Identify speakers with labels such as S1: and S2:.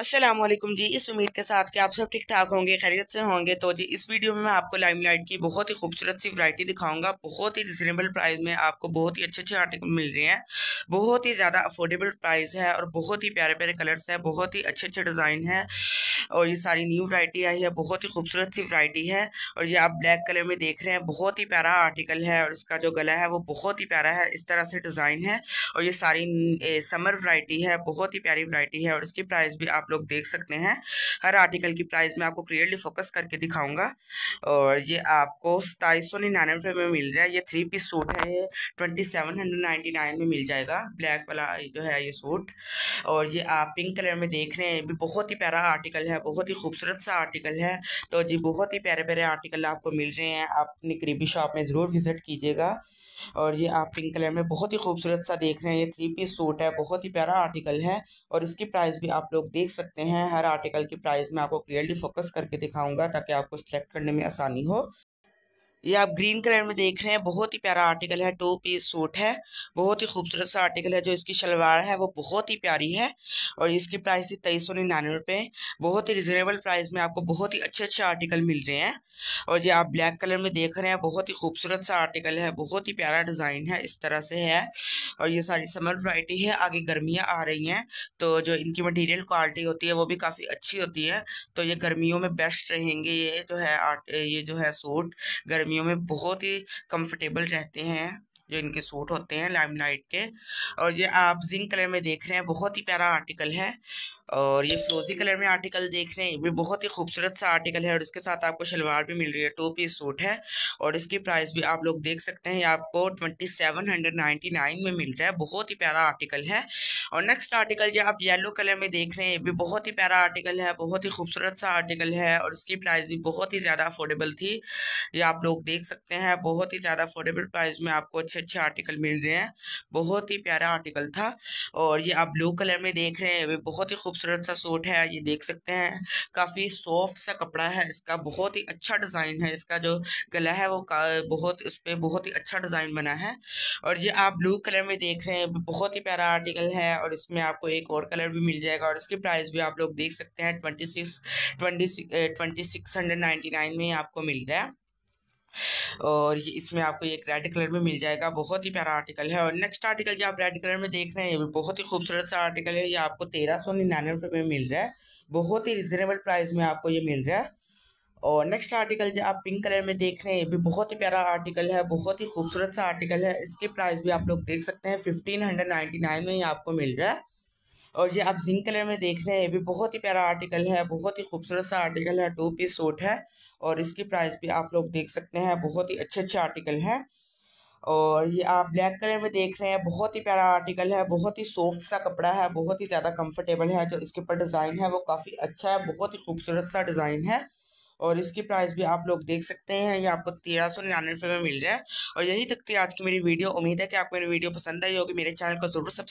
S1: असलम जी इस उम्मीद के साथ कि आप सब ठीक ठाक होंगे खैरियत से होंगे तो जी इस वीडियो में मैं आपको लाइम लाइट की बहुत ही खूबसूरत सी वैरायटी दिखाऊंगा बहुत ही रिजनेबल प्राइस में आपको बहुत ही अच्छे अच्छे आर्टिकल मिल रहे हैं बहुत ही ज़्यादा अफोर्डेबल प्राइस है और बहुत ही प्यारे प्यारे कलर्स है बहुत ही अच्छे अच्छे डिज़ाइन है और ये सारी न्यू वरायटी आई है बहुत ही खूबसूरत सी वरायटी है और ये आप ब्लैक कलर में देख रहे हैं बहुत ही प्यारा आर्टिकल है और इसका जो गला है वो बहुत ही प्यारा है इस तरह से डिज़ाइन है और ये सारी समर वरायटी है बहुत ही प्यारी वरायटी है और इसकी प्राइस भी आप लोग देख सकते हैं हर आर्टिकल की प्राइस मैं आपको क्लियरली फोकस करके दिखाऊंगा और ये आपको सताईस सौ निन्यानवे रुपये में मिल रहा है ये थ्री पीस सूट है ये twenty seven hundred ninety nine में मिल जाएगा ब्लैक वाला जो है ये सूट और ये आप पिंक कलर में देख रहे हैं भी बहुत ही प्यारा आर्टिकल है बहुत ही खूबसूरत सा आर्टिकल है तो जी बहुत ही प्यारे प्यारे आर्टिकल आपको मिल रहे हैं आप अपनी करीबी शॉप में ज़रूर विज़िट कीजिएगा और ये आप पिंक कलर में बहुत ही खूबसूरत सा देख रहे हैं ये थ्री पीस सूट है बहुत ही प्यारा आर्टिकल है और इसकी प्राइस भी आप लोग देख सकते हैं हर आर्टिकल की प्राइस मैं आपको क्लियरली फोकस करके दिखाऊंगा ताकि आपको सिलेक्ट करने में आसानी हो ये आप ग्रीन कलर में देख रहे हैं बहुत ही प्यारा आर्टिकल है टू पीस सूट है बहुत ही खूबसूरत सा आर्टिकल है जो इसकी शलवार है वो बहुत ही प्यारी है और इसकी प्राइस है तेईस सौ निन्यानवे रुपये बहुत ही रिजनेबल प्राइस में आपको बहुत ही अच्छे अच्छे आर्टिकल मिल रहे हैं और ये आप ब्लैक कलर में देख रहे हैं बहुत ही खूबसूरत सा आर्टिकल है बहुत ही प्यारा डिज़ाइन है इस तरह से है और ये सारी समर वराइटी है आगे गर्मियाँ आ रही हैं तो जो इनकी मटेरियल क्वालिटी होती है वो भी काफ़ी अच्छी होती है तो ये गर्मियों में बेस्ट रहेंगे ये जो है ये जो है सूट गर्मियों में बहुत ही कम्फर्टेबल रहते हैं जो इनके सूट होते हैं लाइमलाइट के और ये आप जिंक कलर में देख रहे हैं बहुत ही प्यारा आर्टिकल है और ये फ्रोजी कलर में आर्टिकल देख रहे हैं ये बहुत ही खूबसूरत सा आर्टिकल है और इसके साथ आपको शलवार भी मिल रही है टू पीस सूट है और इसकी प्राइस भी आप लोग देख सकते हैं ये आपको twenty seven hundred ninety nine में मिल रहा है बहुत ही प्यारा आर्टिकल है और नेक्स्ट आर्टिकल जो आप येलो कलर में देख रहे हैं ये भी बहुत ही प्यारा आर्टिकल है बहुत ही खूबसूरत सा आर्टिकल है और इसकी प्राइस भी बहुत ही ज़्यादा अफोर्डेबल थी ये आप लोग देख सकते हैं बहुत ही ज़्यादा अफोर्डेबल प्राइस में आपको अच्छे अच्छे आर्टिकल मिल रहे हैं बहुत ही प्यारा आर्टिकल था और ये आप ब्लू कलर में देख रहे हैं ये बहुत ही खूबसूरत खूबसूरत सा सूट है ये देख सकते हैं काफ़ी सॉफ्ट सा कपड़ा है इसका बहुत ही अच्छा डिज़ाइन है इसका जो गला है वो बहुत उस पर बहुत ही अच्छा डिज़ाइन बना है और ये आप ब्लू कलर में देख रहे हैं बहुत ही प्यारा आर्टिकल है और इसमें आपको एक और कलर भी मिल जाएगा और इसकी प्राइस भी आप लोग देख सकते हैं twenty six twenty twenty six hundred ninety nine में आपको मिल रहा है और ये इसमें आपको एक रेड कलर में मिल जाएगा बहुत ही प्यारा आर्टिकल है और नेक्स्ट आर्टिकल जो आप रेड कलर में देख रहे हैं ये भी बहुत ही खूबसूरत सा आर्टिकल है ये आपको तेरह सौ निन्यानवे रुपये में मिल रहा है बहुत ही रिजनेबल प्राइस में आपको ये मिल रहा है और नेक्स्ट आर्टिकल जो आप पिंक कलर में देख रहे हैं ये भी बहुत ही प्यारा आर्टिकल है बहुत ही खूबसूरत सा आर्टिकल है इसकी प्राइस भी आप लोग देख सकते हैं फिफ्टीन हंड्रेड नाइन्टी नाइन में ये आपको मिल रहा है और ये आप जिंक कलर में देख रहे हैं ये भी बहुत ही प्यारा आर्टिकल है बहुत ही खूबसूरत सा आर्टिकल है टू पीस सूट है और इसकी प्राइस भी आप लोग देख सकते हैं बहुत ही अच्छे अच्छे आर्टिकल हैं और ये आप ब्लैक कलर में देख रहे हैं बहुत ही प्यारा आर्टिकल है बहुत ही सॉफ्ट सा कपड़ा है बहुत ही ज़्यादा कम्फर्टेबल है जो इसके ऊपर डिज़ाइन है वो काफ़ी अच्छा है बहुत ही खूबसूरत सा डिज़ाइन है और इसकी प्राइस भी आप लोग देख सकते हैं ये आपको तेरह सौ निन्यानवे रुपये में मिल जाए और यही तक थी आज की मेरी वीडियो उम्मीद है कि आपको मेरी वीडियो पसंद आई होगी मेरे चैनल को जरूर सब्सक्राइब